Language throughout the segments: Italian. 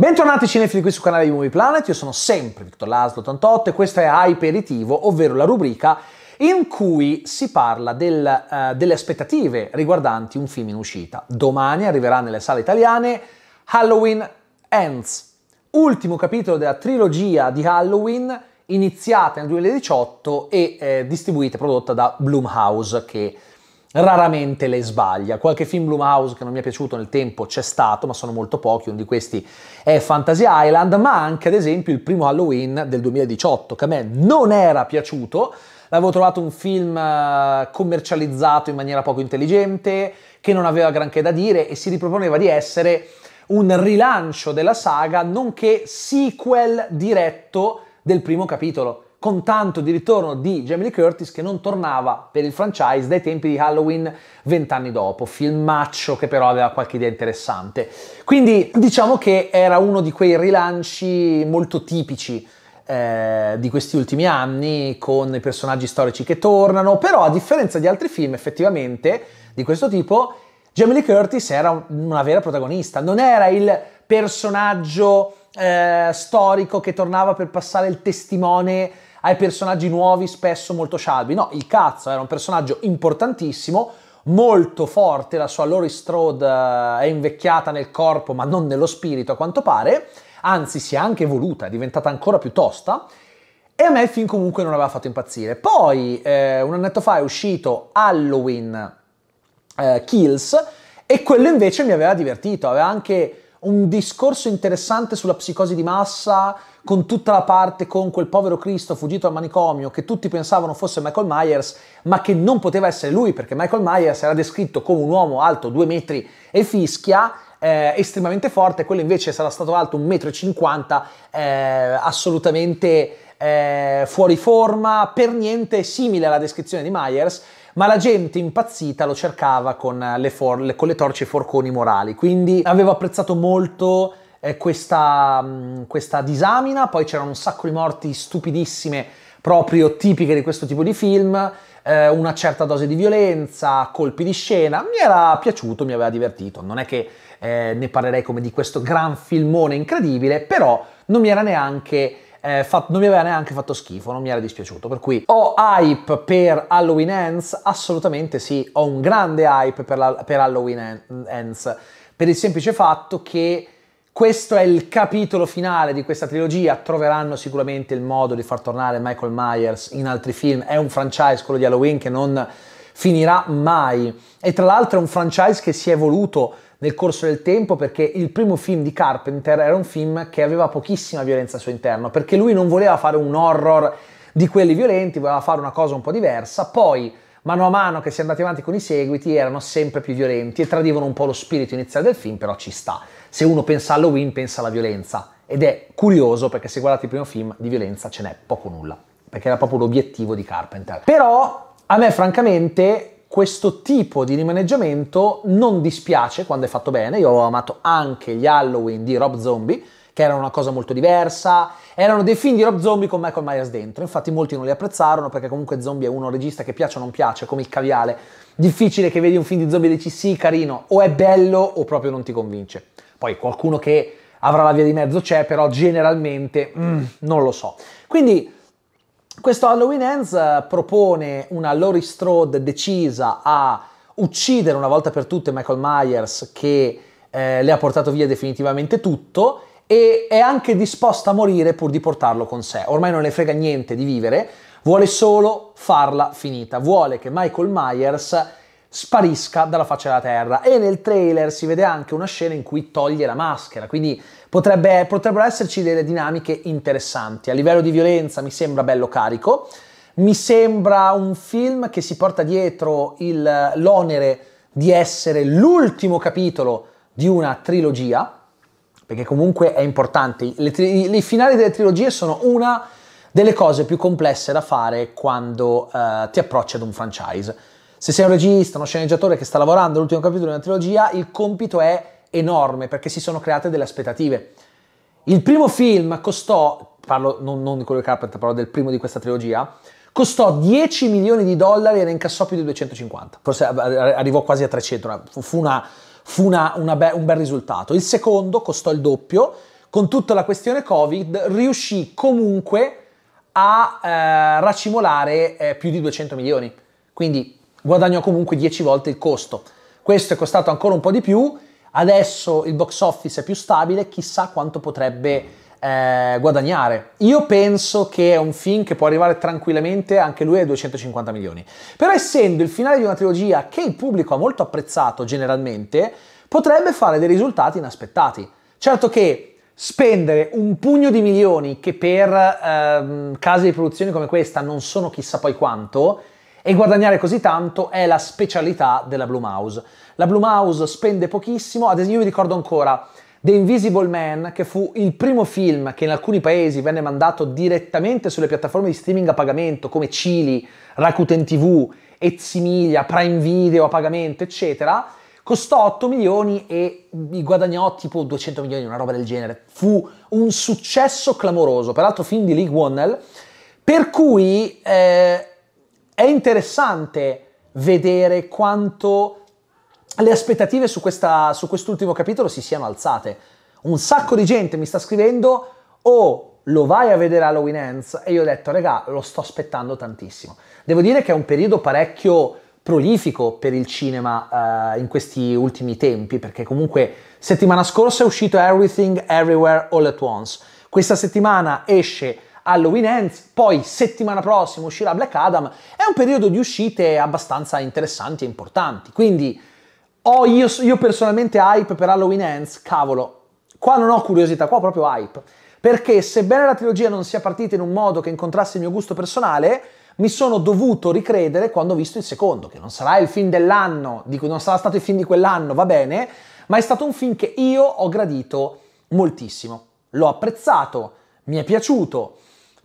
Bentornati cinefili qui sul canale di Movie Planet, io sono sempre Victor Laszlo 88 e questo è Hyperitivo, ovvero la rubrica in cui si parla del, uh, delle aspettative riguardanti un film in uscita. Domani arriverà nelle sale italiane Halloween Ends, ultimo capitolo della trilogia di Halloween iniziata nel 2018 e eh, distribuita e prodotta da Bloomhouse che raramente le sbaglia. Qualche film Blumhouse che non mi è piaciuto nel tempo c'è stato, ma sono molto pochi, uno di questi è Fantasy Island, ma anche ad esempio il primo Halloween del 2018, che a me non era piaciuto, l'avevo trovato un film eh, commercializzato in maniera poco intelligente, che non aveva granché da dire e si riproponeva di essere un rilancio della saga, nonché sequel diretto del primo capitolo con tanto di ritorno di Jamie Lee Curtis che non tornava per il franchise dai tempi di Halloween vent'anni dopo, filmaccio che però aveva qualche idea interessante. Quindi diciamo che era uno di quei rilanci molto tipici eh, di questi ultimi anni, con i personaggi storici che tornano, però a differenza di altri film effettivamente di questo tipo, Jamie Lee Curtis era una vera protagonista, non era il personaggio eh, storico che tornava per passare il testimone ai personaggi nuovi, spesso molto scialbi. No, il cazzo era un personaggio importantissimo, molto forte, la sua Lori Strode eh, è invecchiata nel corpo ma non nello spirito a quanto pare, anzi si è anche evoluta, è diventata ancora più tosta. E a me il film comunque non aveva fatto impazzire. Poi eh, un annetto fa è uscito Halloween eh, Kills e quello invece mi aveva divertito, aveva anche un discorso interessante sulla psicosi di massa, con tutta la parte con quel povero Cristo fuggito al manicomio che tutti pensavano fosse Michael Myers, ma che non poteva essere lui perché Michael Myers era descritto come un uomo alto due metri e fischia, eh, estremamente forte, quello invece sarà stato alto 1,50 m, eh, assolutamente eh, fuori forma, per niente simile alla descrizione di Myers, ma la gente impazzita lo cercava con le, for- le, con le torce e forconi morali, quindi avevo apprezzato molto eh, questa, mh, mm, questa disamina, poi c'erano un sacco di morti stupidissime, proprio tipiche di questo tipo di film, eh, una certa dose di violenza, colpi di scena, mi era piaciuto, mi aveva divertito, non è che eh, ne parlerei come di questo gran filmone incredibile, però non mi era neanche... Eh, fatto, non mi aveva neanche fatto schifo, non mi era dispiaciuto. Per cui ho hype per Halloween Ends? Assolutamente sì, ho un grande hype per, la, per Halloween Ends, per il semplice fatto che questo è il capitolo finale di questa trilogia, troveranno sicuramente il modo di far tornare Michael Myers in altri film, è un franchise quello di Halloween che non finirà mai e tra l'altro è un franchise che si è evoluto nel corso del tempo perché il primo film di Carpenter era un film che aveva pochissima violenza al suo interno perché lui non voleva fare un horror di quelli violenti, voleva fare una cosa un po' diversa, poi mano a mano che si è andati avanti con i seguiti erano sempre più violenti e tradivano un po' lo spirito iniziale del film, però ci sta. Se uno pensa a Halloween pensa alla violenza ed è curioso perché se guardate il primo film di violenza ce n'è poco nulla, perché era proprio l'obiettivo di Carpenter. Però a me francamente questo tipo di rimaneggiamento non dispiace quando è fatto bene, io ho amato anche gli Halloween di Rob Zombie che erano una cosa molto diversa. Erano dei film di Rob Zombie con Michael Myers dentro. Infatti molti non li apprezzarono perché comunque Zombie è uno regista che piace o non piace, come il caviale. Difficile che vedi un film di zombie e dici sì, carino, o è bello o proprio non ti convince. Poi qualcuno che avrà la via di mezzo c'è, però generalmente mm, non lo so. Quindi questo Halloween Ends eh, propone una Lori Strode decisa a uccidere una volta per tutte Michael Myers che eh, le ha portato via definitivamente tutto e è anche disposta a morire pur di portarlo con sé. Ormai non le frega niente di vivere, vuole solo farla finita, vuole che Michael Myers sparisca dalla faccia della terra e nel trailer si vede anche una scena in cui toglie la maschera, quindi potrebbe, potrebbero esserci delle dinamiche interessanti. A livello di violenza mi sembra bello carico, mi sembra un film che si porta dietro il, l'onere di essere l'ultimo capitolo di una trilogia, perché comunque è importante. Le, tri- le finali delle trilogie sono una delle cose più complesse da fare quando uh, ti approcci ad un franchise. Se sei un regista, uno sceneggiatore che sta lavorando all'ultimo capitolo di una trilogia, il compito è enorme perché si sono create delle aspettative. Il primo film costò, parlo non, non di quello di Carpenter, parlo del primo di questa trilogia, costò 10 milioni di dollari e ne incassò più di 250. Forse arrivò quasi a 300, fu una fu una, una be- un bel risultato. Il secondo costò il doppio, con tutta la questione Covid riuscì comunque a eh, racimolare eh, più di 200 milioni, quindi guadagnò comunque 10 volte il costo. Questo è costato ancora un po' di più, adesso il box office è più stabile, chissà quanto potrebbe eh, guadagnare. Io penso che è un film che può arrivare tranquillamente anche lui ai 250 milioni. Però essendo il finale di una trilogia che il pubblico ha molto apprezzato generalmente, potrebbe fare dei risultati inaspettati. Certo che spendere un pugno di milioni che per ehm, case di produzione come questa non sono chissà poi quanto, e guadagnare così tanto è la specialità della Blumhouse. La Blumhouse spende pochissimo, ad esempio io vi ricordo ancora The Invisible Man, che fu il primo film che in alcuni paesi venne mandato direttamente sulle piattaforme di streaming a pagamento come Chili, Rakuten TV, Etsimilia, Prime Video a pagamento, eccetera, costò 8 milioni e guadagnò tipo 200 milioni, una roba del genere. Fu un successo clamoroso, peraltro film di Lee Wonnell, per cui eh, è interessante vedere quanto le aspettative su, questa, su quest'ultimo capitolo si siano alzate. Un sacco di gente mi sta scrivendo, oh, lo vai a vedere Halloween Ends? E io ho detto, regà, lo sto aspettando tantissimo. Devo dire che è un periodo parecchio prolifico per il cinema uh, in questi ultimi tempi, perché comunque settimana scorsa è uscito Everything Everywhere All at Once. Questa settimana esce Halloween Ends, poi settimana prossima uscirà Black Adam. È un periodo di uscite abbastanza interessanti e importanti, quindi ho io, io personalmente hype per Halloween Ends, cavolo, qua non ho curiosità, qua ho proprio hype. Perché sebbene la trilogia non sia partita in un modo che incontrasse il mio gusto personale, mi sono dovuto ricredere quando ho visto il secondo, che non sarà il film dell'anno, dico, non sarà stato il film di quell'anno, va bene, ma è stato un film che io ho gradito moltissimo. L'ho apprezzato, mi è piaciuto,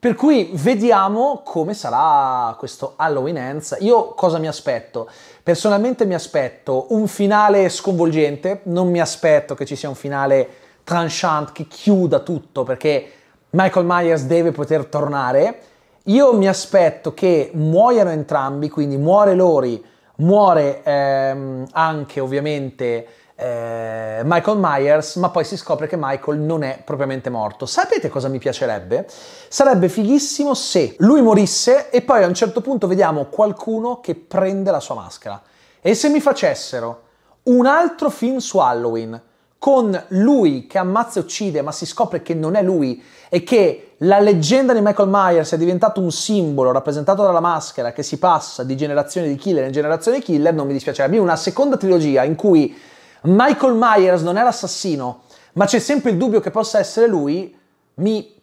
per cui vediamo come sarà questo Halloween Ends. Io cosa mi aspetto? Personalmente mi aspetto un finale sconvolgente, non mi aspetto che ci sia un finale tranchant che chiuda tutto perché Michael Myers deve poter tornare. Io mi aspetto che muoiano entrambi, quindi muore Lori, muore ehm, anche ovviamente eh, Michael Myers, ma poi si scopre che Michael non è propriamente morto. Sapete cosa mi piacerebbe? Sarebbe fighissimo se lui morisse e poi a un certo punto vediamo qualcuno che prende la sua maschera. E se mi facessero un altro film su Halloween con lui che ammazza e uccide, ma si scopre che non è lui e che la leggenda di Michael Myers è diventato un simbolo rappresentato dalla maschera che si passa di generazione di killer in generazione di killer, non mi dispiacerebbe una seconda trilogia in cui Michael Myers non è l'assassino, ma c'è sempre il dubbio che possa essere lui, mi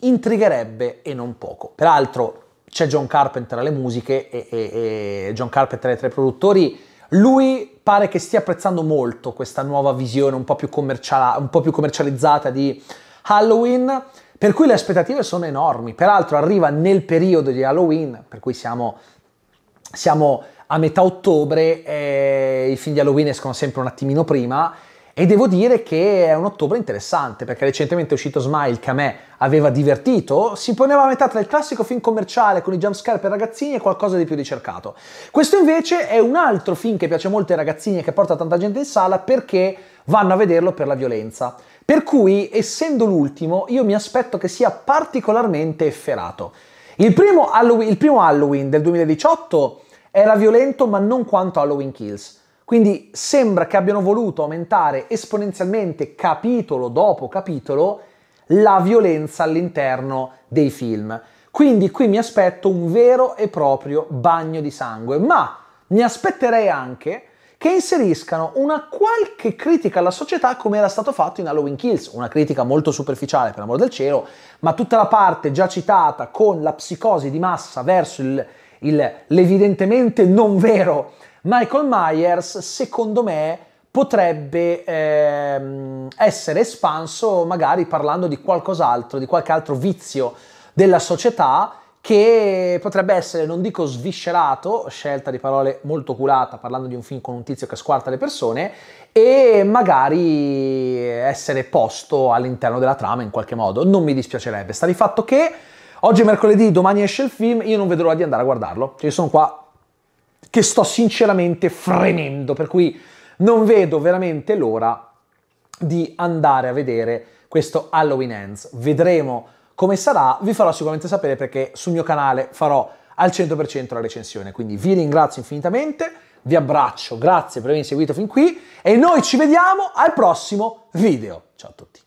intrigherebbe e non poco. Peraltro c'è John Carpenter alle musiche e, e, e John Carpenter è tra i produttori. Lui pare che stia apprezzando molto questa nuova visione un po' più, un po più commercializzata di Halloween, per cui le aspettative sono enormi. Peraltro arriva nel periodo di Halloween, per cui siamo siamo a metà ottobre eh, i film di Halloween escono sempre un attimino prima e devo dire che è un ottobre interessante perché recentemente è uscito Smile che a me aveva divertito, si poneva a metà tra il classico film commerciale con i jumpscare per ragazzini e qualcosa di più ricercato. Questo invece è un altro film che piace molto ai ragazzini e che porta tanta gente in sala perché vanno a vederlo per la violenza. Per cui, essendo l'ultimo, io mi aspetto che sia particolarmente efferato. Il primo Halloween, il primo Halloween del 2018 era violento ma non quanto Halloween Kills. Quindi sembra che abbiano voluto aumentare esponenzialmente capitolo dopo capitolo la violenza all'interno dei film. Quindi qui mi aspetto un vero e proprio bagno di sangue, ma mi aspetterei anche che inseriscano una qualche critica alla società come era stato fatto in Halloween Kills, una critica molto superficiale per amor del cielo, ma tutta la parte già citata con la psicosi di massa verso il il, l'evidentemente non vero Michael Myers, secondo me potrebbe ehm, essere espanso magari parlando di qualcos'altro, di qualche altro vizio della società che potrebbe essere, non dico sviscerato, scelta di parole molto culata, parlando di un film con un tizio che squarta le persone, e magari essere posto all'interno della trama in qualche modo. Non mi dispiacerebbe. Sta di fatto che Oggi è mercoledì, domani esce il film, io non vedrò l'ora di andare a guardarlo. Cioè, sono qua che sto sinceramente fremendo, per cui non vedo veramente l'ora di andare a vedere questo Halloween Ends. Vedremo come sarà, vi farò sicuramente sapere perché sul mio canale farò al 100% la recensione. Quindi vi ringrazio infinitamente, vi abbraccio, grazie per avermi seguito fin qui e noi ci vediamo al prossimo video. Ciao a tutti.